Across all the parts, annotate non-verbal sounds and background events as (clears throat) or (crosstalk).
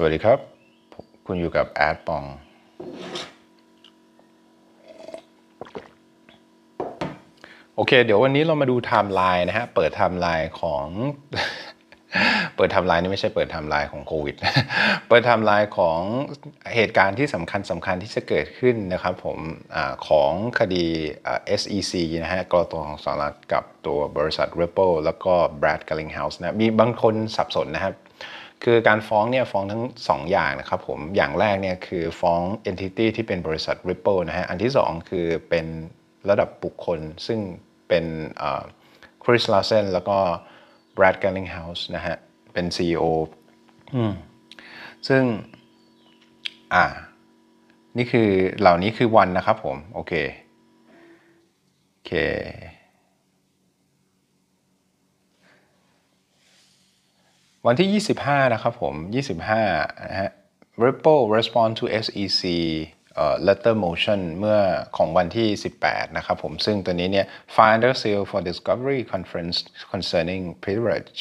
สวัสดีครับ คุณอยู่กับแอดปองโอเค เดี๋ยววันนี้เรามาดูไทม์ไลน์นะฮะเปิดไทม์ไลน์ของเปิดไทม์ไลน์นี่ไม่ใช่เปิดไทม์ไลน์ของโควิดเปิดไทม์ไลน์ของเหตุการณ์ที่สำคัญสำคัญที่จะเกิดขึ้นนะครับ ผมอของคดี SEC นะฮะกรตัวของสหรัฐกับตัวบริษัท Ripple แล้วก็ Brad g a l l i n g h o u s e นะมีบางคนสับสนนะครับคือการฟ้อง เนี่ยฟ้องทั้ง 2 อย่างนะครับผมอย่างแรกเนี่ยคือฟ้อง Entity ที่เป็นบริษัท Ripple นะฮะอันที่2คือเป็นระดับบุคคล ซึ่งเป็นคริสลาเซนแล้วก็ Brad g a l l i n g h o u s e นะฮะเป็น CEO ซึ่ง อ่า นี่คือเหล่านี้คือวันนะครับผม โอเคโอเควันที่25นะครับผม25นะฮะ Ripple respond to SEC letter motion เมื่อของวันที่18นะครับผม ซึ่งตัวนี้เนี่ย Finder Seal for Discovery Conference concerning privilege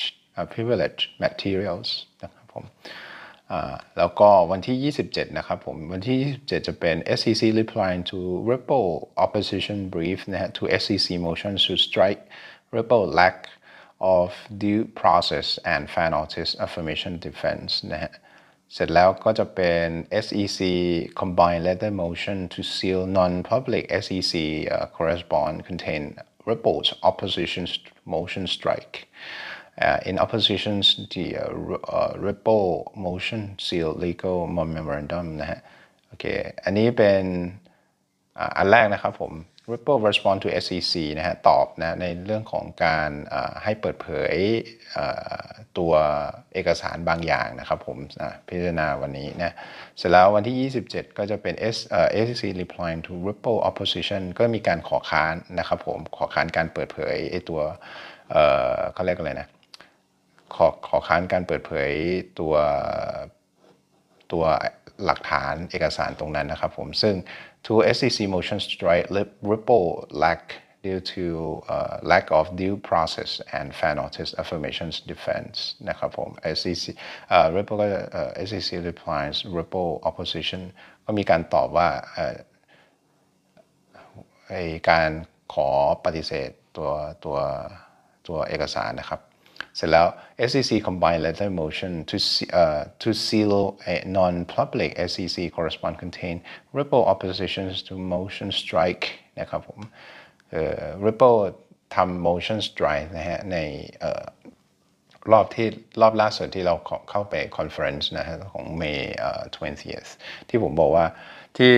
privilege materials นะครับผมแล้วก็วันที่27นะครับผม วันที่27จะเป็น SEC reply to Ripple opposition brief นะฮะ to SEC motion to strike Ripple lack of due process and finalist affirmation defense นะฮะเสร็จแล้วก็จะเป็น SEC combined letter motion to seal non-public SEC uh, correspond contain reports opposition's motion strike uh, in opposition's the uh, uh, motion seal legal memorandum นะฮะโอเคอันนี้เป็นอันแรกนะครับผม Ripple respond to SEC นะฮะตอบนะในเรื่องของการให้เปิดเผยตัวเอกสารบางอย่างนะครับผมนะพิจารณาวันนี้นะ เสร็จแล้ววันที่ 27 ก็จะเป็น S SEC reply to Ripple opposition ก็มีการขอค้านนะครับผม ขอค้านการเปิดเผยไอตัวเขาเรียกอะไรนะ ขอขอค้านการเปิดเผยตัวตัวหลักฐานเอกสารตรงนั้นนะครับผมซึ่ง two SEC motion strike ripple lack due to uh, lack of due process and fan notice affirmations defense นะครับผม SEC uh, ripple uh, SEC replies ripple opposition ก็มีการตอบว่าไอการขอปฏิเสธตัวตัวตัวเอกสารนะครับสร็จแล้ว SEC combined letter motion to uh, to seal a non-public SEC correspond contain ripple oppositions to motion strike นะครับผม ripple ทำ motion strike นะฮะในรอบที่รอบล่าสุดที่เราเข้าไปคอนเฟอเรนซ์นะฮะของ May 20th ที่ผมบอกว่าที่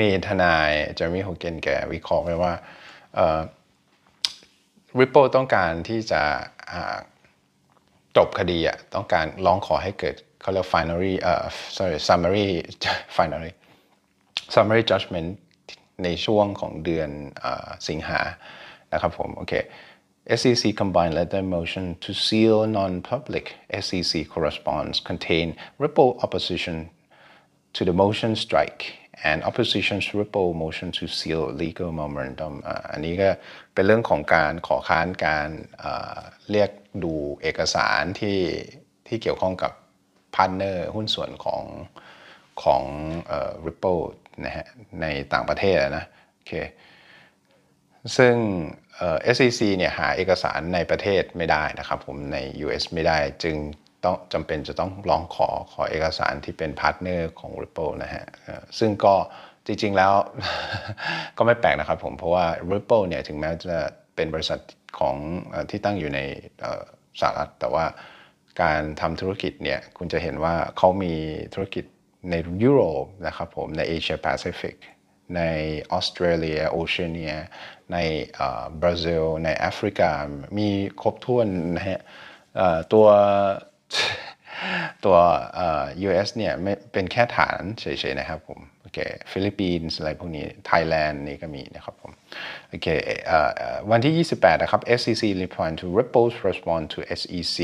มีทนายเจมี่โฮเกนแกวิเคราะห์ไว้ว่า Ripple ต้องการที่จะจบคดีอ่ะต้องการร้องขอให้เกิดเขาเรียก finally เอ่อ sorry summary finally summary judgment ในช่วงของเดือนอสิงหานะครับผมโอเค SEC combined letter motion to seal non-public SEC correspondence contain Ripple opposition to the motion strike and opposition's ripple motion to seal legal m e m o r a n d u m อันนี้ก็เป็นเรื่องของการขอค้านการเรียกดูเอกสารที่ที่เกี่ยวข้องกับพาร์เนอร์หุ้นส่วนของของ Ripple นะฮะในต่างประเทศนะโอเคซึ่ง SEC เนี่ยหาเอกสารในประเทศไม่ได้นะครับผมใน US ไม่ได้จึงต้องจำเป็นจะต้องร้องขอขอเอกสารที่เป็นพาร์ทเนอร์ของ Ripple นะฮะซึ่งก็จริงๆแล้วก็ไม่แปลกนะครับผมเพราะว่า Ripple เนี่ยถึงแม้จะเป็นบริษัทของที่ตั้งอยู่ในสหรัฐแต่ว่าการทำธุรกิจเนี่ยคุณจะเห็นว่าเขามีธุรกิจในยุโรปนะครับผมในเอเชียแปซิฟิกในออสเตรเลียโอเชียเนียในบราซิล ในแอฟริกา มีครบถ้วนนะฮะตัวตัวเอ่อ US เนี่ยไม่เป็นแค่ฐานเฉยๆนะครับผมโอเคฟิลิปปินส์อะไรพวกนี้ไทยแลนด์นี่ก็มีนะครับผมโอเควันที่28นะครับ SEC reply to Ripple's response to SEC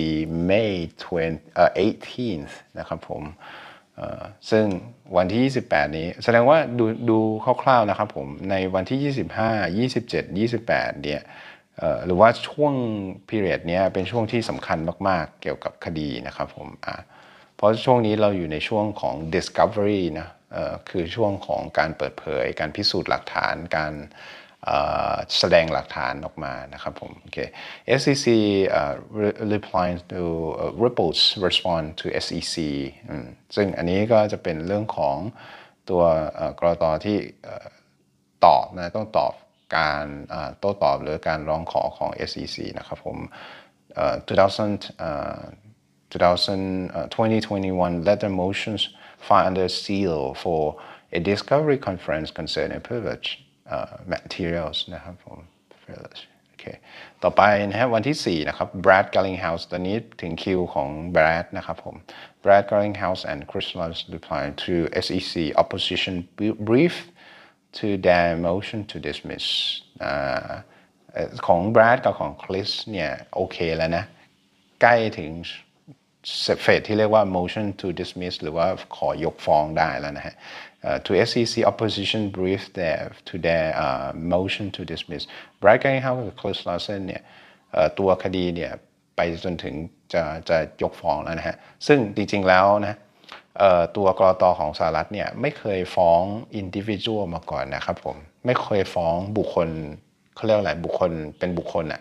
May 20, 1 8นะครับผมซึ่งวันที่28 นี้แสดงว่าดูดูคร่าวๆนะครับผมในวันที่ 25 27 28เนี่ยหรือว่าช่วงพีเรียดนี้เป็นช่วงที่สำคัญมากๆเกี่ยวกับคดีนะครับผมเพราะช่วงนี้เราอยู่ในช่วงของ discovery นะคือช่วงของการเปิดเผยการพิสูจน์หลักฐานการแสดงหลักฐานออกมานะครับผมโอเค SEC uh, reply to uh, Ripple's r e s p o n d to SEC ซึ่งอันนี้ก็จะเป็นเรื่องของตัวกรอตที่ตอบนะต้องตอบการโต้ตอบหรือการร้องขอของ SEC นะครับผม2 0 2021 letter motions filed under seal for a discovery conference concerning privileged materials นะครับผม privilege คต่อไปนะฮะวันที่4นะครับ Brad g a l l i n g h o u s e ตอนนี้ถึงคิวของ Brad นะครับผม Brad g a l l i n g h o u s e and Chris Lutz reply to SEC opposition brief to their emotion to dismiss ของแบรดกับของคริสเนี่ย โอเคแล้วนะ ใกล้ถึงเฟสที่เรียกว่า motion to dismiss หรือว่าขอยกฟ้องได้แล้วนะฮะ to SEC opposition brief their to their uh, motion to dismiss Brad g r a h o m กับ Chris l a w s o n เนี่ยตัวคดีเนี่ยไปจนถึงจะจะยกฟ้องแล้วนะฮะซึ่งจริงๆแล้วนะตัวกรอตอของสหรัฐเนี่ยไม่เคยฟ้องอินดิวิชวลมาก่อนนะครับผมไม่เคยฟ้องบุคคลเขาเรียกอะไรบุคคลเป็นบุคคลอ่ะ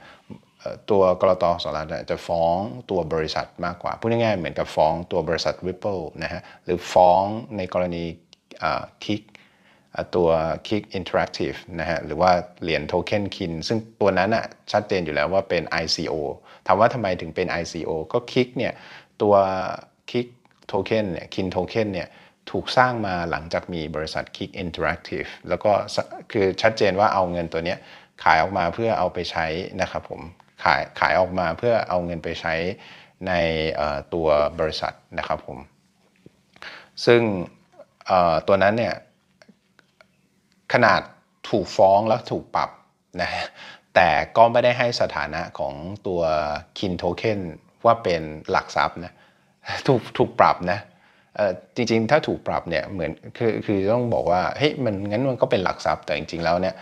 ตัวกรอตอสหรัฐจะฟ้องตัวบริษัทมากกว่าพูดง่ายๆเหมือนกับฟ้องตัวบริษัท Ripple นะฮะหรือฟ้องในกรณีคิกตัว Kick Interactive นะฮะหรือว่าเหรียญโทเค็นคินซึ่งตัวนั้นอ่ะชัดเจนอยู่แล้วว่าเป็น ICO ถามว่าทำไมถึงเป็น ICO ก็ Kick เนี่ยตัว Kick โทเค็นเนี่ยคินโทเค็นเนี่ยถูกสร้างมาหลังจากมีบริษัท Kick Interactive แล้วก็คือชัดเจนว่าเอาเงินตัวนี้ขายออกมาเพื่อเอาไปใช้นะครับผมขายขายออกมาเพื่อเอาเงินไปใช้ในตัวบริษัทนะครับผมซึ่งตัวนั้นเนี่ยขนาดถูกฟ้องแล้วถูกปรับนะแต่ก็ไม่ได้ให้สถานะของตัวคินโทเค็นว่าเป็นหลักทรัพย์นะถูกถูกปรับนะจริงๆ ถ้าถูกปรับเนี่ยเหมือนคือคือต้องบอกว่าเฮ้ยมันงั้นมันก็เป็นหลักทรัพย์แต่จริงๆแล้วเนี่ย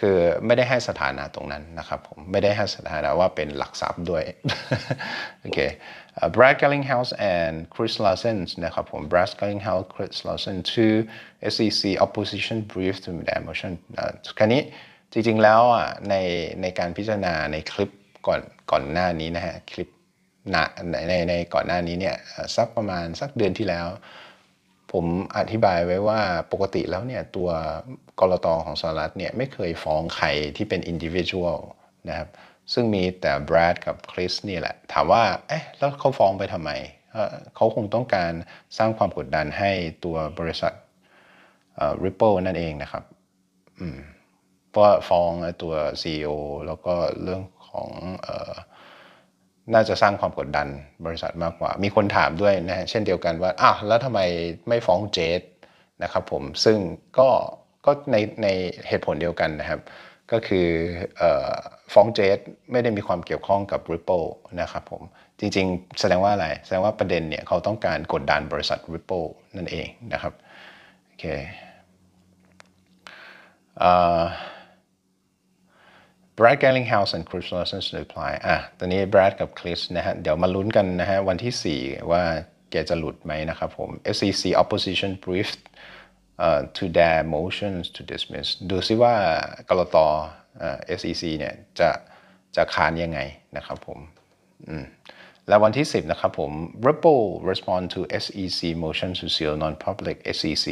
คือไม่ได้ให้สถานะตรงนั้นนะครับผมไม่ได้ให้สถานะว่าเป็นหลักทรัพย์ด้วยโอเค Brad Gellinghouse and Chris Larsen นะครับผม Brad Gellinghouse Chris Larsen to SEC opposition brief to the motion คัานี้จริงๆแล้วอ่ะในในการพิจารณาในคลิปก่อนก่อนหน้านี้นะฮะคลิปในในในก่อนหน้านี้เนี่ยสักประมาณสักเดือนที่แล้ว ผมอธิบายไว้ว่าปกติแล้วเนี่ยตัวกรตอของสหรัฐเนี่ยไม่เคยฟ้องใครที่เป็นอินดิวิชวลนะครับ ซึ่งมีแต่แบรดกับคริสนี่แหละ ถามว่าเอ๊ะแล้วเขาฟ้องไปทำไมเขาคงต้องการสร้างความกดดันให้ตัวบริษัท Ripple นั่นเองนะครับเพราะฟ้องตัว CEO แล้วก็เรื่องของน่าจะสร้างความกดดันบริษัทมากกว่า มีคนถามด้วยนะฮะเช่นเดียวกันว่าอ้าวแล้วทำไมไม่ฟ้องเจดนะครับผม ซึ่งก็ ก็ใน ในเหตุผลเดียวกันนะครับ ก็คือฟ้องเจดไม่ได้มีความเกี่ยวข้องกับ Ripple นะครับผม จริงๆ แสดงว่าอะไร แสดงว่าประเด็นเนี่ยเขาต้องการกดดันบริษัท Ripple นั่นเองนะครับ โอเค่า Brad g a ล l i n g h o u s e และ Chris Larson to reply อ่ะ ตอนนี้ Brad กับ Chris นะฮะ เดี๋ยวมาลุ้นกันนะฮะวันที่4ว่าแกจะหลุดไหมนะครับผม FCC opposition brief uh, to their motions to dismiss ดูซิว่ากรต SEC เนี่ยจะจะค้านยังไงนะครับ ผมอืมและวันที่ 10นะครับผม Ripple respond to SEC motion to seal non-public SEC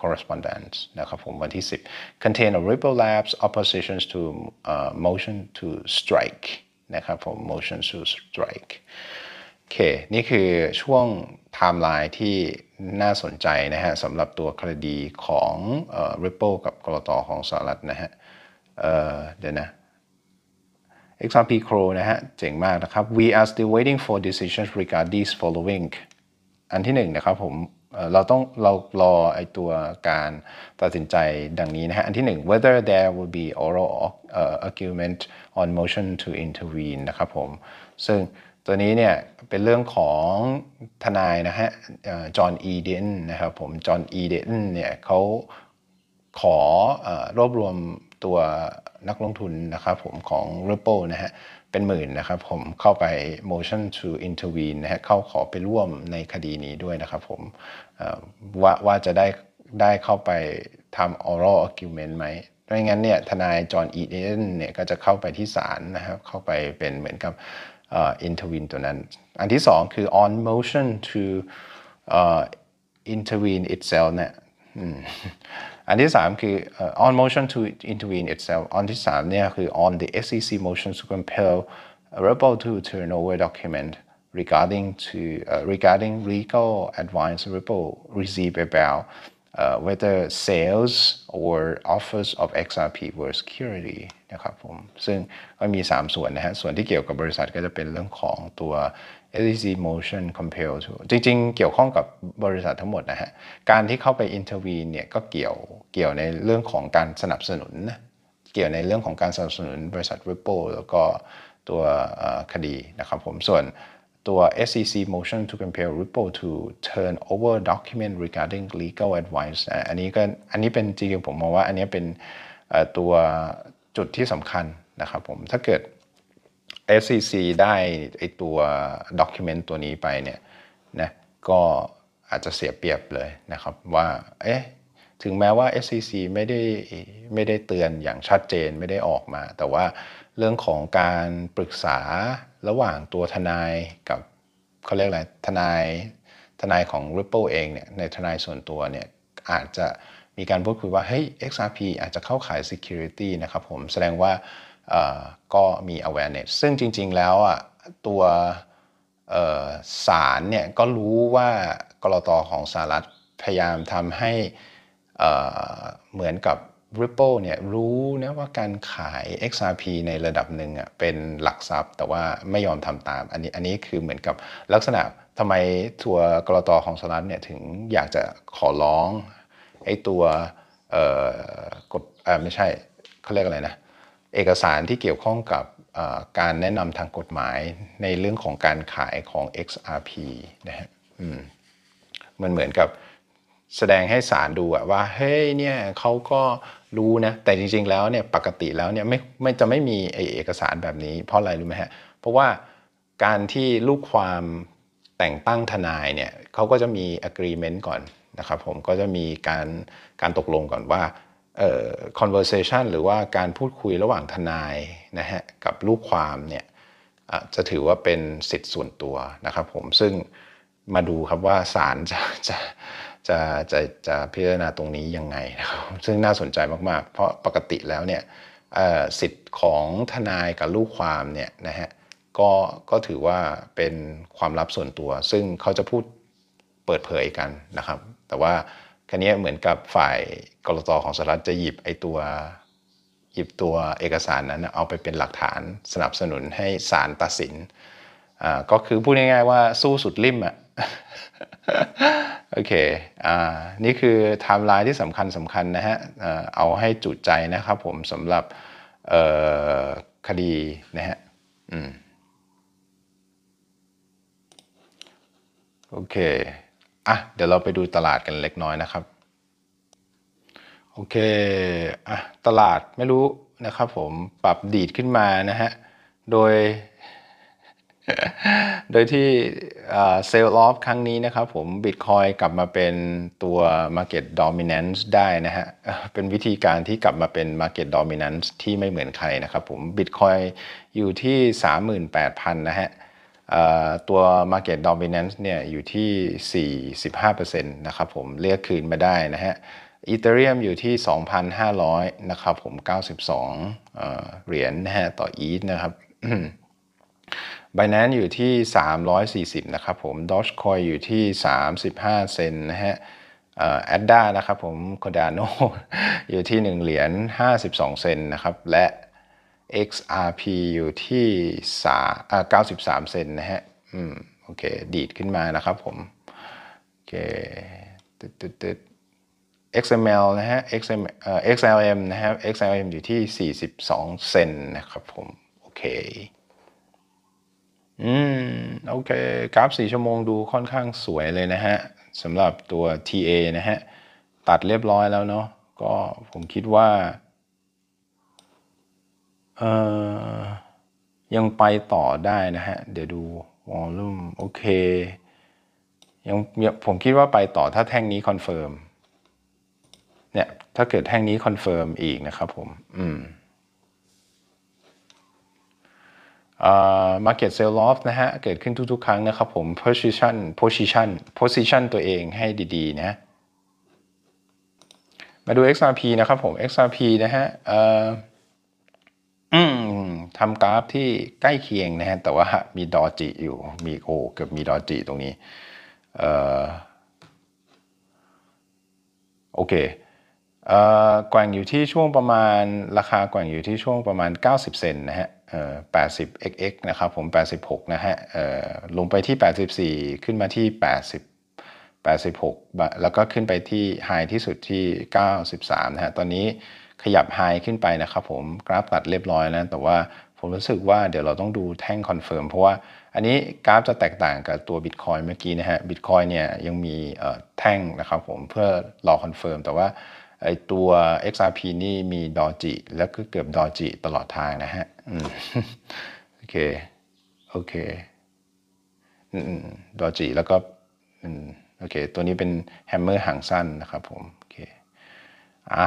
correspondence นะครับผมวันที่ 10 contain a Ripple Labs oppositions to uh, motion to strike นะครับผม motion to strike โอเคนี่คือช่วงไทม์ไลน์ที่น่าสนใจนะฮะสำหรับตัวคดีของ Ripple กับกรตของสหรัฐนะฮะเเดี๋ยวนะ XRP Crow นะฮะเจ๋งมากนะครับ we are still waiting for decisions regard these following อันที่หนึ่งนะครับผมเราต้องเรารอไอตัวการตัดสินใจดังนี้นะฮะอันที่หนึ่ง whether there will be oral argument on motion to intervene นะครับผม ซึ่งตัวนี้เนี่ยเป็นเรื่องของทนายนะฮะจอห์นอีเดนนะครับผมจอห์นอีเดนเนี่ยเขาขอรวบรวมตัวนักลงทุนนะครับผมของ Ripple นะฮะเป็นหมื่นนะครับผมเข้าไป motion to intervene นะฮะเข้าขอไปร่วมในคดีนี้ด้วยนะครับผมว่าว่าจะได้ได้เข้าไปทำ oral argument ไหมไม่งั้นเนี่ยทนายจอห์นอีเดนเนี่ยก็จะเข้าไปที่ศาลนะครับเข้าไปเป็นเหมือนกับอินเทอร์วินตัวนั้น อันที่2คือ on motion to uh, intervene itself เนี่ยอันที่3 uh, on motion to intervene itself อันที่3เนี่ยคือ on the SEC motion to compel Ripple to turn over document regarding to uh, regarding legal advice Ripple received about uh, whether sales or offers of XRP were security นะครับผมซึ่งก็มี3ส่วนนะฮะส่วนที่เกี่ยวกับบริษัทก็จะเป็นเรื่องของตัว s e c Motion Compel to จริงๆ เกี่ยวข้องกับบริษัททั้งหมดนะฮะ การที่เข้าไปอินเทอร์วีเนี่ยก็เกี่ยวเกี่ยวในเรื่องของการสนับสนุนเกี่ยวในเรื่องของการสนับสนุนบริษัท Ripple แล้วก็ตัวคดีนะครับผมส่วนตัว SEC motion to compel Ripple to turn over document regarding legal advice อันนี้ก็อันนี้เป็นจริงๆผมมองว่าอันนี้เป็นตัวจุดที่สำคัญนะครับผมถ้าเกิด SCC ได้ไอตัวด็อกิเมนต์ตัวนี้ไปเนี่ยนะก็อาจจะเสียเปรียบเลยนะครับว่าเอ๊ะถึงแม้ว่า SCC ไม่ได้ไม่ได้เตือนอย่างชัดเจนไม่ได้ออกมา แต่ว่าเรื่องของการปรึกษาระหว่างตัวทนายกับเขาเรียกอะไรทนาย ทนายของ Ripple เองเนี่ยในทนายส่วนตัวเนี่ยอาจจะมีการพูดคุยว่าเฮ้ย XRP อาจจะเข้าขาย Security นะครับผมแสดงว่าก็มี awareness ซึ่งจริงๆ แล้วอ่ะตัวสารเนี่ยก็รู้ว่ากรตอของสหรัฐพยายามทำให้เหมือนกับ Ripple เนี่ยรู้นะว่าการขาย XRP ในระดับหนึ่งอ่ะเป็นหลักทรัพย์ แต่ว่าไม่ยอมทำตามอันนี้อันนี้คือเหมือนกับลักษณะทำไมตัวกรตอของสหรัฐเนี่ยถึงอยากจะขอร้องไอ้ตัวกฎไม่ใช่เขาเรียกอะไรนะเอกสารที่เกี่ยวข้องกับการแนะนำทางกฎหมายในเรื่องของการขายของ XRP นะฮะมันเหมือนกับแสดงให้ศาลดูว่าเฮ้ยเนี่ยเขาก็รู้นะแต่จริงๆแล้วเนี่ยปกติแล้วเนี่ยไม่ไม่จะไม่มีเอกสารแบบนี้ เพราะอะไรรู้ไหมฮะเพราะว่าการที่ลูกความแต่งตั้งทนายเนี่ยเขาก็จะมี agreement ก่อนนะครับผมก็จะมีการการตกลงก่อนว่า conversation หรือว่าการพูดคุยระหว่างทนายนะฮะกับลูกความเนี่ยจะถือว่าเป็นสิทธิ์ส่วนตัวนะครับผมซึ่งมาดูครับว่าศาลจะจะจะจะจะพิจารณาตรงนี้ยังไงนะครับซึ่งน่าสนใจมากๆ เพราะปกติแล้วเนี่ยสิทธิ์ของทนายกับลูกความเนี่ยนะฮะก็ก็ถือว่าเป็นความลับส่วนตัว ซึ่งเขาจะพูดเปิดเผยกันนะครับ แต่ว่าคันนี้เหมือนกับฝ่ายกรตของสหรัฐจะหยิบไอตัวหยิบตัวเอกสารนั้น เอาไปเป็นหลักฐานสนับสนุนให้ศาลตัดสินอ่าก็คือพูดง่ายๆว่าสู้สุดลิ่มอ่ะโอเคอ่านี่คือไทม์ไลน์ที่สำคัญสำคัญนะฮะเอาให้จุดใจนะครับผมสำหรับคดีนะฮะอืมโอเคอ่ะเดี๋ยวเราไปดูตลาดกันเล็กน้อยนะครับโอเคอ่ะตลาดไม่รู้นะครับผมปรับดีดขึ้นมานะฮะโดย โดยที่เซลล์ออฟครั้งนี้นะครับผมบิตคอยกลับมาเป็นตัว Market Dominance ได้นะฮะเป็นวิธีการที่กลับมาเป็น Market Dominance ที่ไม่เหมือนใครนะครับผมบิตคอยอยู่ที่ 38,000นะฮะตัว Market Dominance เนี่ยอยู่ที่ 45%นะครับผมเรียกคืนมาได้นะฮะอีเทเรียมอยู่ที่ 2,500นะครับผม92เหรียญนะฮะต่ออีทนะครับบายนั้นอยู่ที่ 340นะครับผมดอชคอยอยู่ที่35เซนนะฮะแอดด้านะครับผมโคดาโนอยู่ที่1เหรียญ52 เซนนะครับและ XRP อยู่ที่ 93เก้าสิบสามเซนนะฮะ อืม โอเค ดีดขึ้นมานะครับผมโอเคตึ๊ดตึ๊ดตึ๊ด XML นะฮะ XML เอ่อ XLM นะฮะ XLM อยู่ที่ 42 เซนนะครับผม โอเค อืม โอเค กราฟ 4 ชั่วโมงดูค่อนข้างสวยเลยนะฮะ สำหรับตัว TA นะฮะ ตัดเรียบร้อยแล้วเนาะ ก็ ผมคิดว่ายังไปต่อได้นะฮะ เดี๋ยวดูวอลลุ่มโอเคยังผมคิดว่าไปต่อถ้าแท่งนี้คอนเฟิร์มเนี่ย ถ้าเกิดแท่งนี้คอนเฟิร์มอีกนะครับผมอืมมาร์เก็ตเซลล์ลอฟนะฮะเกิดขึ้นทุกๆ ครั้งนะครับผม position position position ตัวเองให้ดีๆนะ มาดู XRP นะครับผม XRP นะฮะเอ่ออืมทำกราฟที่ใกล้เคียงนะฮะแต่ว่ามีดอจิอยู่มีโอเกือบมีดอจิตรงนี้เอ่อโอเคเอ่อแกว่งอยู่ที่ช่วงประมาณราคาแกว่งอยู่ที่ช่วงประมาณ90เซนนะฮะเอ่อ80 xx นะครับผม86นะฮะเอ่อลงไปที่84ขึ้นมาที่80 86แล้วก็ขึ้นไปที่ไฮที่สุดที่93นะฮะตอนนี้ขยับไฮขึ้นไปนะครับผมกราฟตัดเรียบร้อยแล้วแต่ว่าผมรู้สึกว่าเดี๋ยวเราต้องดูแท่งคอนเฟิร์มเพราะว่าอันนี้กราฟจะแตกต่างกับตัวบิตคอยเมื่อกี้นะฮะบิตคอยเนี่ยยังมีแท่งนะครับผมเพื่อรอคอนเฟิร์มแต่ว่าไอตัว XRP นี่มีดอจิแล้วก็เกือบดอจิตลอดทางนะฮะโอเค โอเคดอจิแล้วก็โอเค ตัวนี้เป็นแฮมเมอร์หางสั้นนะครับผมโอเคอ่ะ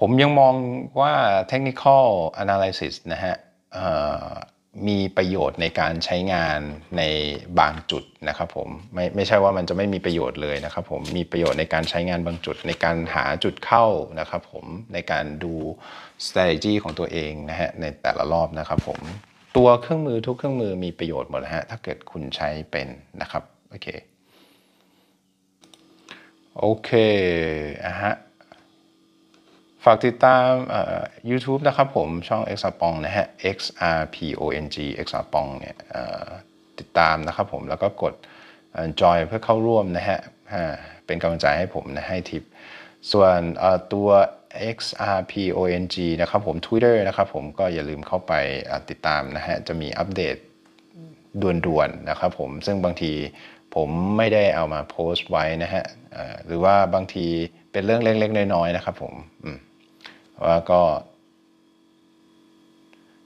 ผมยังมองว่า technical analysis นะฮะมีประโยชน์ในการใช้งานในบางจุดนะครับผมไม่ไม่ใช่ว่ามันจะไม่มีประโยชน์เลยนะครับผมมีประโยชน์ในการใช้งานบางจุดในการหาจุดเข้านะครับ ผมในการดู strategy ของตัวเองนะฮะในแต่ละรอบนะครับผมตัวเครื่องมือทุกเครื่องมือมีประโยชน์หมดนะฮะถ้าเกิดคุณใช้เป็นนะครับโอเคโอเคอะฮะฝากติดตาม YouTube นะครับผมช่อง x r p o n g นะฮะ x r p o n g x r p o n g เนี่ยติดตามนะครับผมแล้วก็กด join เพื่อเข้าร่วมนะฮะเป็นกำลังใจให้ผมนะให้ทิป ส่วนตัว x r p o n g นะครับผม Twitter นะครับผมก็อย่าลืมเข้าไปติดตามนะฮะจะมีอัปเดตด่วนๆนะครับผมซึ่งบางทีผมไม่ได้เอามาโพสต์ไว้นะฮะหรือว่าบางทีเป็นเรื่องเล็กๆน้อย ๆนะครับผมว่าก็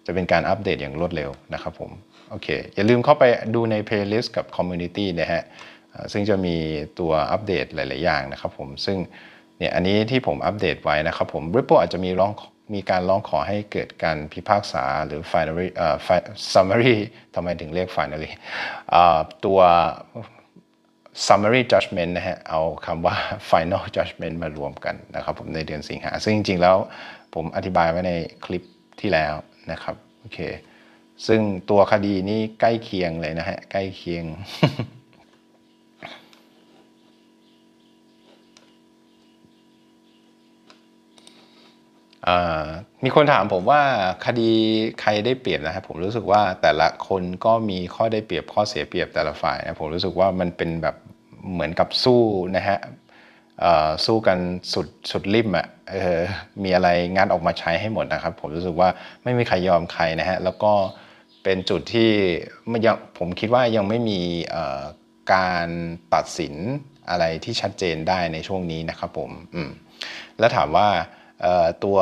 จะเป็นการอัปเดตอย่างรวดเร็วนะครับผมโอเคอย่าลืมเข้าไปดูใน playlist กับ community นะฮะซึ่งจะมีตัวอัปเดตหลายๆอย่างนะครับผมซึ่งเนี่ยอันนี้ที่ผมอัปเดตไว้นะครับ ผม Ripple อาจจะมีร้องมีการร้องขอให้เกิดการพิพากษาหรือ finally uh, summary ทำไมถึงเรียก finally ตัว summary judgment นะฮะเอาคำว่า final judgment มารวมกันนะครับ ผมในเดือนสิงหา ซึ่งจริงๆแล้วผมอธิบายไว้ในคลิปที่แล้วนะครับโอเคซึ่งตัวคดีนี้ใกล้เคียงเลยนะฮะใกล้เคียงมีคนถามผมว่าคดีใครได้เปรียบนะครับผมรู้สึกว่าแต่ละคนก็มีข้อได้เปรียบข้อเสียเปรียบแต่ละฝ่ายนะผมรู้สึกว่ามันเป็นแบบเหมือนกับสู้นะฮะสู้กันสุดสุดริมอะ่ะมีอะไรงานออกมาใช้ให้หมดนะครับผมรู้สึกว่าไม่มีใครยอมใครนะฮะแล้วก็เป็นจุดที่ไม่ยังผมคิดว่ายังไม่มีการตัดสินอะไรที่ชัดเจนได้ในช่วงนี้นะครับผมแล้วถามว่าตัว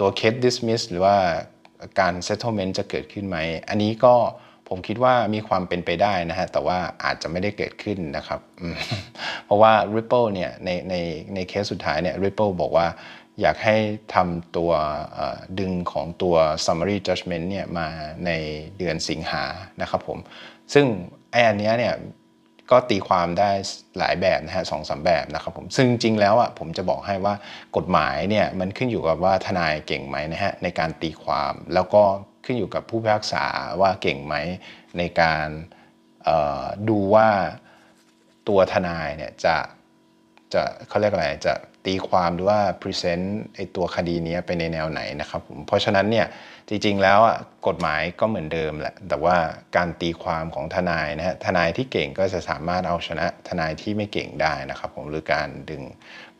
ตัวเคสดิสมิสหรือว่าการตเทิลเมนต์จะเกิดขึ้นไหม อันนี้ก็ผมคิดว่ามีความเป็นไปได้นะฮะแต่ว่าอาจจะไม่ได้เกิดขึ้นนะครับเพราะว่า Ripple เนี่ยในในในเคสสุดท้ายเนี่ย Ripple บอกว่าอยากให้ทำตัวดึงของตัว summary judgment เนี่ยมาในเดือนสิงหานะครับผมซึ่งไอ้อันนี้เนี่ยก็ตีความได้หลายแบบนะฮะสองสาแบบนะครับผมซึ่งจริงแล้วอ่ะผมจะบอกให้ว่ากฎหมายเนี่ยมันขึ้นอยู่กับว่าทนายเก่งไหมนะฮะในการตีความ แล้วก็ขึ้นอยู่กับผู้พิพากษาว่าเก่งไหมในการดูว่าตัวทนายเนี่ยจะจะเขาเรียกอะไรจะตีความหรือว่าพรีเซนต์ไอตัวคดีนี้ไปในแนวไหนนะครับผมเพราะฉะนั้นเนี่ยจริงๆ แล้วกฎหมายก็เหมือนเดิมแหละ แต่ว่าการตีความของทนายนะฮะทนายที่เก่งก็จะสามารถเอาชนะทนายที่ไม่เก่งได้นะครับ ผมหรือการดึง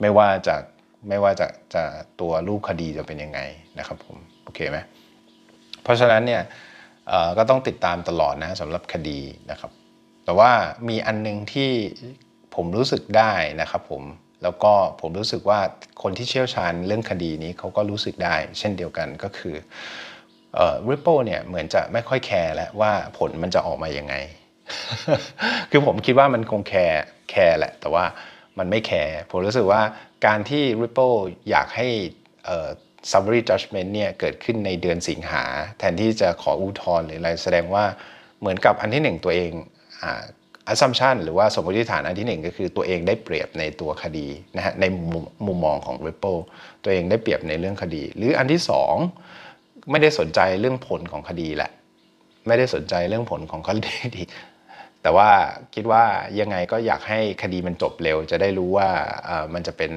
ไม่ว่าจากไม่ว่าจะจะตัวรูปคดีจะเป็นยังไงนะครับผมโอเคไหมเพราะฉะนั้นเนี่ยก็ต้องติดตามตลอดนะสำหรับคดีนะครับ แต่ว่ามีอันนึงที่ผมรู้สึกได้นะครับผมแล้วก็ผมรู้สึกว่าคนที่เชี่ยวชาญเรื่องคดีนี้เขาก็รู้สึกได้ เช่นเดียวกันก็คือริปเปิลเนี่ยเหมือนจะไม่ค่อยแคร์แล้วว่าผลมันจะออกมายังไง คือผมคิดว่ามันคงแคร์แคร์แหละแต่ว่ามันไม่แคร์ผมรู้สึกว่าการที่ Ripple อยากให้ summary judgment เนี่ยเกิดขึ้นในเดือนสิงหาแทนที่จะขออุทธรณ์หรืออะไรแสดงว่าเหมือนกับอันที่หนึ่งตัวเองอัสซัมชันหรือว่าสมมติฐานอันที่หนึ่งก็คือตัวเองได้เปรียบในตัวคดีนะฮะในมุมมองของ Ripple ตัวเองได้เปรียบในเรื่องคดี หรืออันที่สองไม่ได้สนใจเรื่องผลของคดีแหละไม่ได้สนใจเรื่องผลของคดีแต่ว่าคิดว่ายังไงก็อยากให้คดีมันจบเร็ว จะได้รู้ว่ามันจะเป็น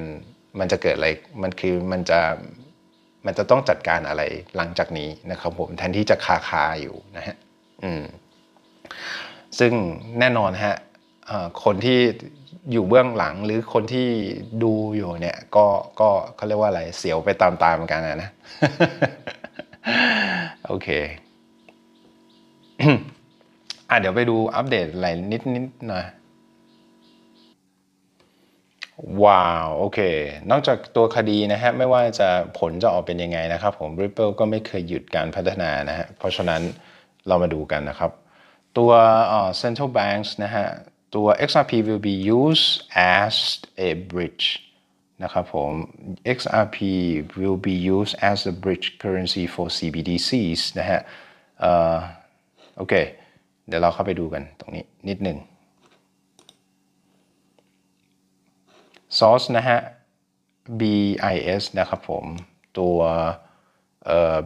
มันจะเกิดอะไร มันคือมันจะมันจะต้องจัดการอะไรหลังจากนี้นะครับผมแทนที่จะคาคาอยู่นะฮะ อืม ซึ่งแน่นอนฮะคนที่อยู่เบื้องหลังหรือคนที่ดูอยู่เนี่ย ก็ก็เขาเรียกว่าอะไรเสียวไปตามๆกันนะโอเคอ่ะเดี๋ยวไปดูอัปเดตอะไรนิดนิดหน่อย ว้าวโอเค นอกจากตัวคดีนะฮะไม่ว่าจะผลจะออกเป็นยังไงนะครับผม Ripple ก็ไม่เคยหยุดการพัฒนานะฮะเพราะฉะนั้นเรามาดูกันนะครับตัว central banks นะฮะตัว XRP will be used as a bridge นะครับผม XRP will be used as a bridge currency for CBDCs นะฮะโอเคเดี๋ยวเราเข้าไปดูกันตรงนี้นิดหนึ่ง source นะฮะ BIS นะครับผมตัว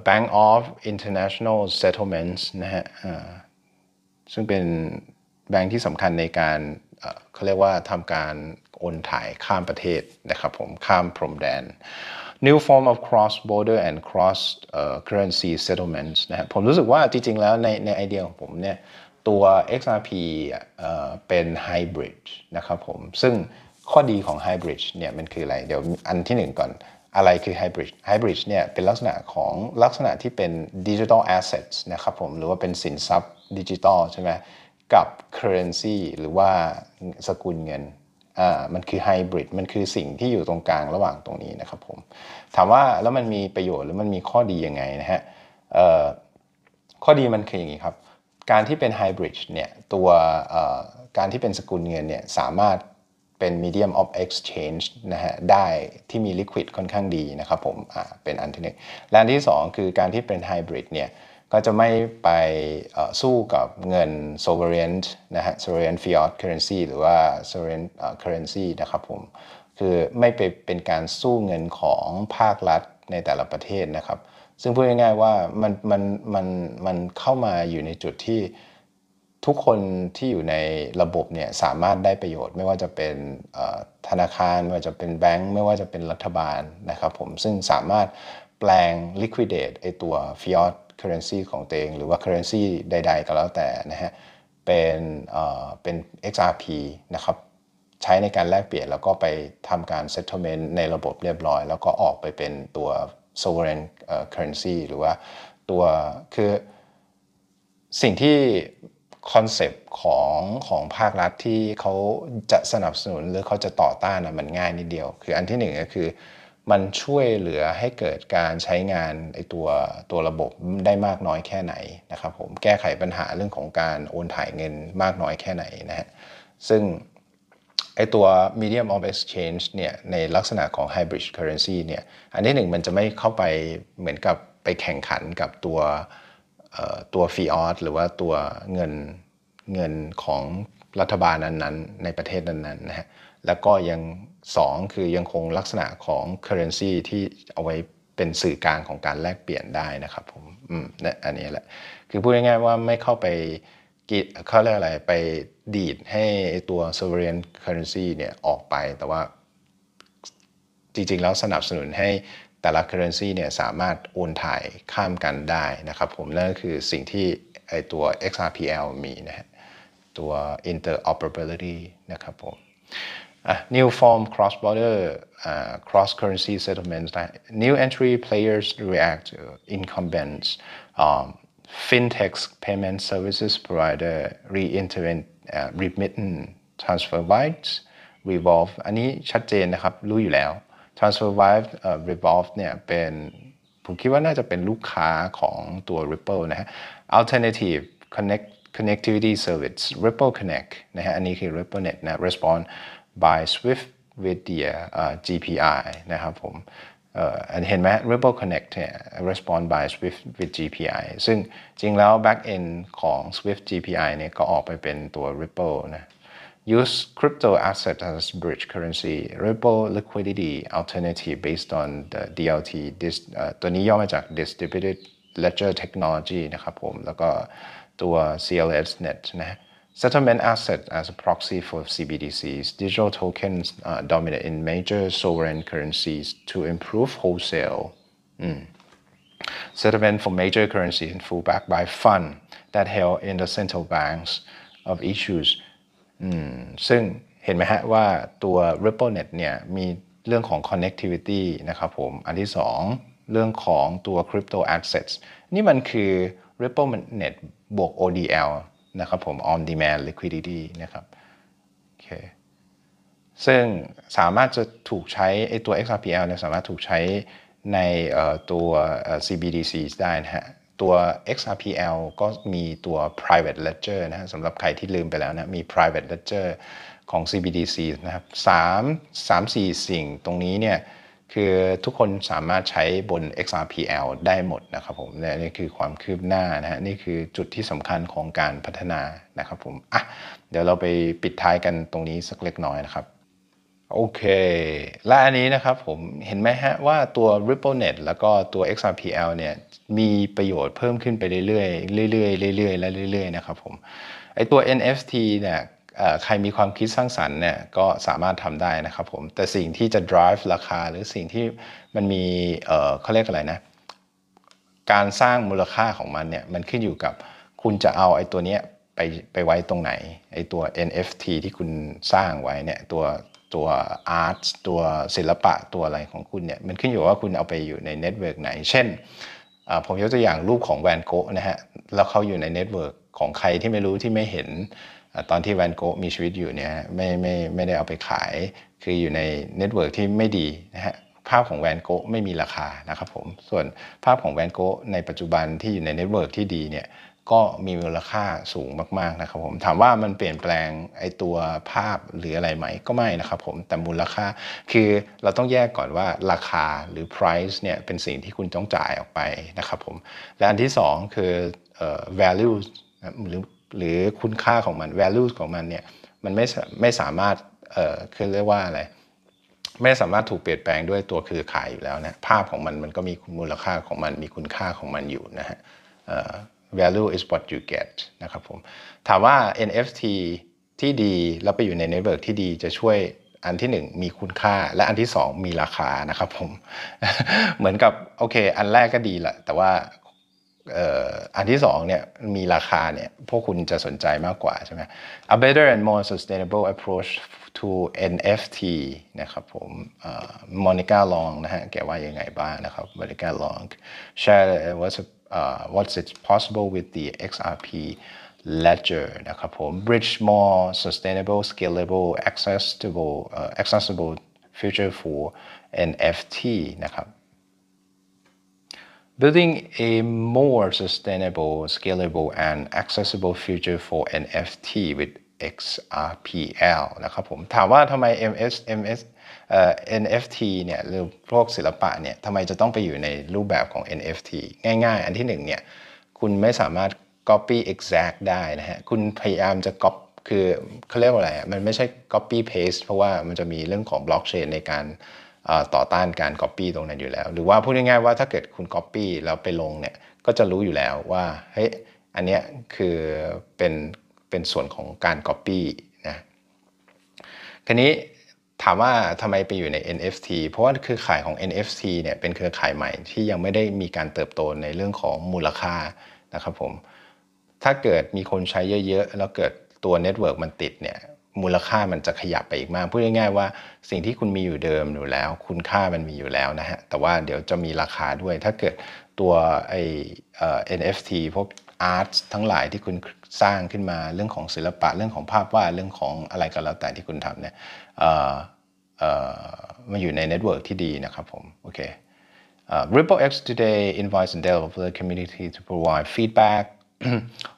Bank of International Settlements นะฮะซึ่งเป็นแบงค์ที่สำคัญในการเขาเรียกว่าทำการโอนถ่ายข้ามประเทศนะครับผมข้ามพรมแดน new form of cross border and cross uh, currency settlements นะผมรู้สึกว่าจริงๆแล้วในในไอเดียของผมเนี่ยตัว XRP เป็น hybrid นะครับผมซึ่งข้อดีของ hybrid เนี่ยมันคืออะไร เดี๋ยวอันที่หนึ่งก่อน อะไรคือ hybrid hybrid เนี่ยเป็นลักษณะของลักษณะที่เป็น digital assets นะครับผมหรือว่าเป็นสินทรัพย์ดิจิตอลใช่ไหมกับ currency หรือว่าสกุลเงินมันคือไฮบริดมันคือสิ่งที่อยู่ตรงกลางระหว่างตรงนี้นะครับผมถามว่าแล้วมันมีประโยชน์หรือมันมีข้อดียังไงนะฮะข้อดีมันคืออย่างนี้ครับ การที่เป็นไฮบริดเนี่ยตัวการที่เป็นสกุลเงินเนี่ยสามารถเป็น medium of exchange นะฮะได้ที่มี liquid ค่อนข้างดีนะครับผมเป็นอันที่หนึ่งและอันที่ 2 คือการที่เป็นไฮบริดเนี่ยก็จะไม่ไปสู้กับเงิน sovereign นะฮะ sovereign fiat currency หรือว่า sovereign currency นะครับผมคือไม่ไปเป็นการสู้เงินของภาครัฐในแต่ละประเทศนะครับซึ่งพูดง่ายๆว่ามันมันมันมันเข้ามาอยู่ในจุดที่ทุกคนที่อยู่ในระบบเนี่ยสามารถได้ประโยชน์ ไม่ว่าจะเป็นธนาคาร ไม่ว่าจะเป็นแบงก์ไม่ว่าจะเป็นรัฐบาลนะครับผมซึ่งสามารถแปลง liquidate ไอตัว fiat currency ของตัวเองหรือว่า currency ใด ๆ ก็แล้วแต่นะฮะเป็นเป็น XRP นะครับ ใช้ในการแลกเปลี่ยนแล้วก็ไปทำการ settlement ในระบบเรียบร้อย แล้วก็ออกไปเป็นตัว sovereign currency หรือว่าตัวคือสิ่งที่คอนเซปต์ของของภาครัฐที่เขาจะสนับสนุนหรือเขาจะต่อต้านนะมันง่ายนิดเดียว คืออันที่หนึ่งก็คือมันช่วยเหลือให้เกิดการใช้งานไอตัวตัวระบบได้มากน้อยแค่ไหนนะครับผมแก้ไขปัญหาเรื่องของการโอนถ่ายเงินมากน้อยแค่ไหนนะฮะซึ่งไอตัว medium of exchange เนี่ยในลักษณะของ hybrid currency เนี่ยอันที่หนึ่งมันจะไม่เข้าไปเหมือนกับไปแข่งขันกับตัวตัว fiat หรือว่าตัวเงินเงินของรัฐบาลนั้นๆ ในประเทศนั้นๆนะฮะแล้วก็ยัง2คือยังคงลักษณะของ currency ที่เอาไว้เป็นสื่อกลางของการแลกเปลี่ยนได้นะครับผมอืมนะอันนี้แหละคือพูดง่ายๆว่าไม่เข้าไปกีดเขาเรียกอะไรไปดีดให้ตัว sovereign currency เนี่ยออกไปแต่ว่าจริงๆ แล้วสนับสนุนให้แต่ละ currency เนี่ยสามารถโอนถ่ายข้ามกันได้นะครับผมนั่นก็คือสิ่งที่ไอตัว XRPL มีนะฮะตัว interoperability นะครับผม new form cross-border uh, cross-currency settlements. new entry players react to incumbents. Um, fintech payment services provider reintervent uh, remittance TransferWise Revolve อันนี้ชัดเจนนะครับรู้อยู่แล้ว TransferWise เอ่อ uh, Revolve เนี่ยเป็นผมคิดว่าน่าจะเป็นลูกค้าของตัว Ripple นะฮะ Alternative Connect Connectivity Service Ripple Connect นะฮะอันนี้คือ RippleNet นะ Respond by Swift w i h e u h GPI นะครับผมเห็นไหม Ripple Connect เนี่ย respond by Swift with GPI ซึ่งจริงแล้ว backend ของ Swift GPI เนี่ยก็ออกไปเป็นตัว Ripple นะ use crypto asset as bridge currency Ripple liquidity alternative based on the DLT This, ตัวนี้ย่อมาจาก distributed ledger technology นะครับผม แล้วก็ตัว CLS net นะ Settlement assets as a proxy for CBDCs, digital tokens uh, dominate in major sovereign currencies to improve wholesale. Mm. Settlement for major currencies and full backed by fund that held in the central banks of issues ซึ่งเห็นไหมฮะว่าตัว RippleNet เนี่ยมีเรื่องของ connectivity นะครับผม crypto assets นี่มันคือ RippleNet บวก ODL นะครับผม on demand liquidity นะครับ โอเค ซึ่งสามารถจะถูกใช้ไอตัว XRPL เนี่ยสามารถถูกใช้ในตัว CBDC ได้นะฮะ ตัว XRPL ก็มีตัว private ledger นะฮะสำหรับใครที่ลืมไปแล้วนะมี private ledger ของ CBDC นะครับสามสามสี่สิ่งตรงนี้เนี่ยคือทุกคนสามารถใช้บน XRPL ได้หมดนะครับผมนี่คือความคืบหน้านะฮะนี่คือจุดที่สำคัญของการพัฒนานะครับผมอ่ะเดี๋ยวเราไปปิดท้ายกันตรงนี้สักเล็กน้อยนะครับโอเคและอันนี้นะครับผมเห็นไหมฮะว่าตัว RippleNet แล้วก็ตัว XRPL เนี่ยมีประโยชน์เพิ่มขึ้นไปเรื่อยๆเรื่อยๆเรื่อยๆและเรื่อยๆนะครับผมไอตัว NFT เนี่ยใครมีความคิดสร้างสรรค์เนี่ยก็สามารถทำได้นะครับผมแต่สิ่งที่จะ drive ราคาหรือสิ่งที่มันมีเขาเรียกอะไรนะการสร้างมูลค่าของมันเนี่ยมันขึ้นอยู่กับคุณจะเอาไอ้ตัวเนี้ยไปไปไว้ตรงไหนไอ้ตัว NFT ที่คุณสร้างไว้เนี่ยตัวตัวอาร์ตตัวศิลปะตัวอะไรของคุณเนี่ยมันขึ้นอยู่ว่าคุณเอาไปอยู่ในเน็ตเวิร์กไหน เช่นผมยกตัวอย่างรูปของแวนโกะนะฮะแล้วเขาอยู่ในเน็ตเวิร์กของใครที่ไม่รู้ที่ไม่เห็นตอนที่แวนโก๊มีชีวิตอยู่เนี่ยไม่ไม่ไม่ได้เอาไปขาย คืออยู่ในเน็ตเวิร์กที่ไม่ดีนะฮะภาพของแวนโก๊ไม่มีราคานะครับผมส่วนภาพของแวนโก๊ในปัจจุบันที่อยู่ในเน็ตเวิร์กที่ดีเนี่ยก็มีมูลค่าสูงมากๆนะครับผมถามว่ามันเปลี่ยนแปลงไอตัวภาพหรืออะไรไหมก็ไม่นะครับผมแต่มูลค่าคือเราต้องแยกก่อนว่าราคาหรือ price เนี่ยเป็นสิ่งที่คุณต้องจ่ายออกไปนะครับผมและอันที่2คือ value หรือหรือคุณค่าของมัน value ของมันเนี่ยมันไม่ไม่สามารถเอ่อคือเรียกว่าอะไรไม่สามารถถูกเปลี่ยนแปลงด้วยตัวคือขายอยู่แล้วนะภาพของมันมันก็มีมูลค่าของมัน มีคุณค่าของมันอยู่นะฮะ value is what you get นะครับผมถามว่า NFT ที่ดีแล้วไปอยู่ในเน็ตเวิร์กที่ดีจะช่วยอันที่ 1 มีคุณค่า และอันที่2มีราคานะครับผมเหมือนกับโอเค อันแรกก็ดีแหละแต่ว่าอันที่สองเนี่ยมีราคาเนี่ยพวกคุณจะสนใจมากกว่าใช่ไหม a better and more sustainable approach to NFT นะครับผมมอนิก้าลองนะฮะแกว่ายังไงบ้างนะครับมอนิก้าลอง share what's uh, what's it possible with the XRP ledger นะครับผม bridge more sustainable scalable accessible uh, accessible future for NFT นะครับ Building a more sustainable, scalable, and accessible future for NFT with XRPL นะครับผมถามว่าทำไม MS MS NFT เนี่ยหรือพวกศิลปะเนี่ยทำไมจะต้องไปอยู่ในรูปแบบของ NFT ง่ายๆ อันที่หนึ่งเนี่ยคุณไม่สามารถ copy exact ได้นะฮะคุณพยายามจะ copy คือเขาเรียกว่าอะไร มันไม่ใช่ copy paste เพราะว่ามันจะมีเรื่องของ blockchain ในการต่อต้านการ Copy ตรงนั้นอยู่แล้วหรือว่าพูดง่ายๆว่าถ้าเกิดคุณ Copy แล้วไปลงเนี่ยก็จะรู้อยู่แล้วว่าเฮ้ยอันเนี้ยคือเป็นเป็นส่วนของการ Copy นะคราวนี้ถามว่าทำไมไปอยู่ใน NFT เพราะว่าคือขายของ NFT เนี่ยเป็นเครือข่ายใหม่ที่ยังไม่ได้มีการเติบโตในเรื่องของมูลค่านะครับผมถ้าเกิดมีคนใช้เยอะๆแล้วเกิดตัวเน็ตเวิร์กมันติดเนี่ยมูลค่ามันจะขยับไปอีกมาก พูดง่ายๆว่า สิ่งที่คุณมีอยู่เดิมอยู่แล้วคุณค่ามันมีอยู่แล้วนะฮะ แต่ว่าเดี๋ยวจะมีราคาด้วย ถ้าเกิดตัวไอเอเอ NFT พวกอาร์ตทั้งหลายที่คุณสร้างขึ้นมาเรื่องของศิลปะเรื่องของภาพวาดเรื่องของอะไรก็แล้วแต่ที่คุณทำเนี่ยมาอยู่ในเน็ตเวิร์กที่ดีนะครับผมโอเค Ripple X today invites the developer community to provide feedback (clears throat)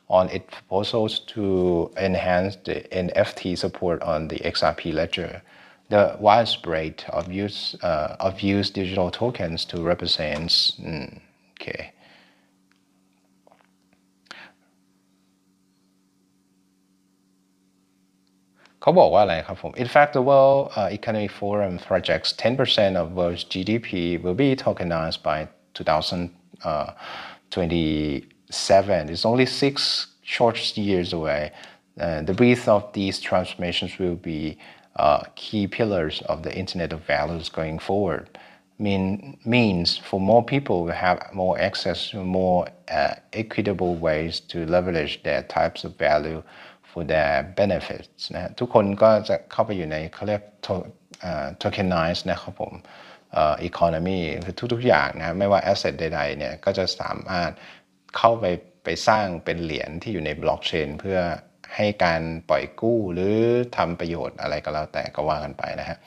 on its proposals to enhance the NFT support on the XRP ledger. The widespread of use uh, of use digital tokens to represent mm, okay. In fact, the World uh, Economic Forum projects 10% of world's GDP will be tokenized by 2020 uh, seven. It's only six short years away. Uh, the breadth of these transformations will be uh, key pillars of the Internet of Values going forward. Mean, means for more people will have more access to more uh, equitable ways to leverage their types of value for their benefits นะทุกคนก็จะเข้าไปอยู่ในเขาเรียก tokenize นะครับผม economy คือทุกๆอย่างนะ ไม่ว่า asset ใดๆ เนี่ย ก็จะสามารถเข้าไปไปสร้างเป็นเหรียญที่อยู่ในบล็อกเชนเพื่อให้การปล่อยกู้หรือทำประโยชน์อะไรก็แล้วแต่ก็ว่ากันไปนะฮะ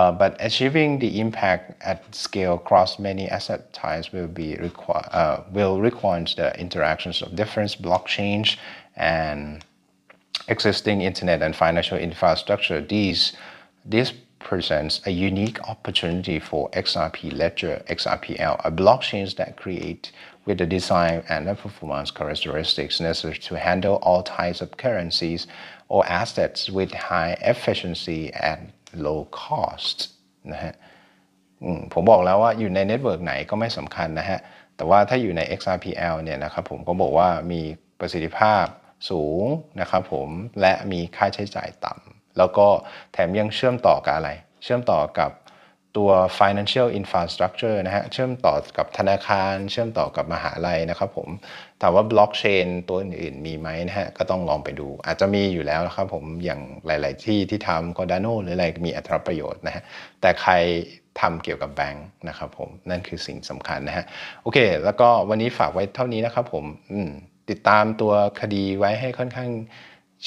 Uh, but achieving the impact at scale across many asset types will be require uh, will require the interactions of different blockchains and existing internet and financial infrastructure. These this presents a unique opportunity for XRP Ledger (XRPL), a blockchain that create with the design and the performance characteristics necessary to handle all types of currencies or assets with high efficiency and low cost นะฮะผมบอกแล้วว่าอยู่ในเน็ตเวิร์กไหนก็ไม่สำคัญนะฮะแต่ว่าถ้าอยู่ใน XRPL เนี่ยนะครับผมก็บอกว่ามีประสิทธิภาพสูงนะครับผมและมีค่าใช้จ่ายต่ำแล้วก็แถมยังเชื่อมต่อกับอะไร เชื่อมต่อกับตัว financial infrastructure นะฮะเชื่อมต่อกับธนาคารเชื่อมต่อกับมหาลัยนะครับผมถามว่าบล็อกเชนตัวอื่นๆมีไหมนะฮะก็ต้องลองไปดู อาจจะมีอยู่แล้วนะครับผมอย่างหลาย ๆ ที่ที่ทำ Cardano หรืออะไรมีอัตราประโยชน์นะฮะแต่ใครทำเกี่ยวกับแบงค์นะครับผมนั่นคือสิ่งสำคัญนะฮะโอเค แล้วก็วันนี้ฝากไว้เท่านี้นะครับผมติดตามตัวคดีไว้ให้ค่อนข้าง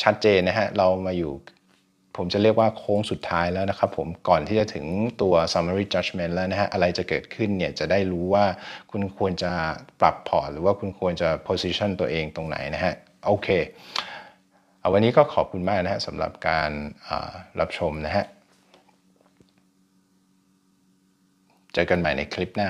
ชัดเจนนะฮะเรามาอยู่ผมจะเรียกว่าโค้งสุดท้ายแล้วนะครับผมก่อนที่จะถึงตัว summary judgment แล้วนะฮะอะไรจะเกิดขึ้นเนี่ยจะได้รู้ว่าคุณควรจะปรับพอร์ตหรือว่าคุณควรจะ position ตัวเองตรงไหนนะฮะโอเคเอาวันนี้ก็ขอบคุณมากนะฮะสำหรับการรับชมนะฮะเจอกันใหม่ในคลิปหน้า